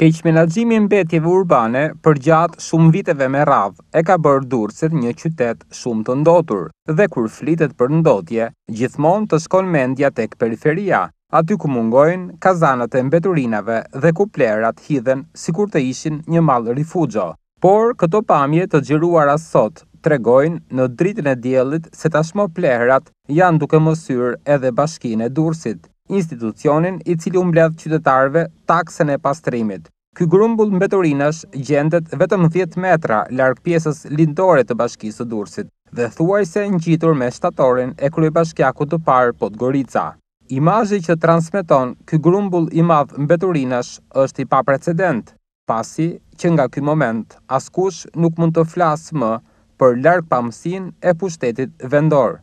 Keq menaxhimi i mbetjeve urbane për gjatë shumë viteve me radh e ka bërë Durrësin një qytet shumë të ndotur dhe kur flitet për ndotje, gjithmonë të shkon mendja tek periferia, aty ku mungojnë kazanat e mbeturinave dhe ku plerat hidhen sikur të ishin një mall rifugjo. Por këto pamje të xhiruara sot tregojnë në dritën e diellit se tashmë plerat janë duke mos hyr edhe bashkinë e Durrësit institucionin i cili u mbledh qytetarëve taksën e pastrimit. Ky grumbull mbeturinash gjendet vetëm 10 metra larg pjesës lindore të Bashkisë së Durrësit dhe thuaj se ngjitur me shtatorin e kryebashkiakut të parë Podgorica. Imazhi që transmeton ky grumbull i madh mbeturinash është i paprecedent, pasi që nga ky moment askush nuk mund të flasë më për larg pamësinë e pushtetit vendor.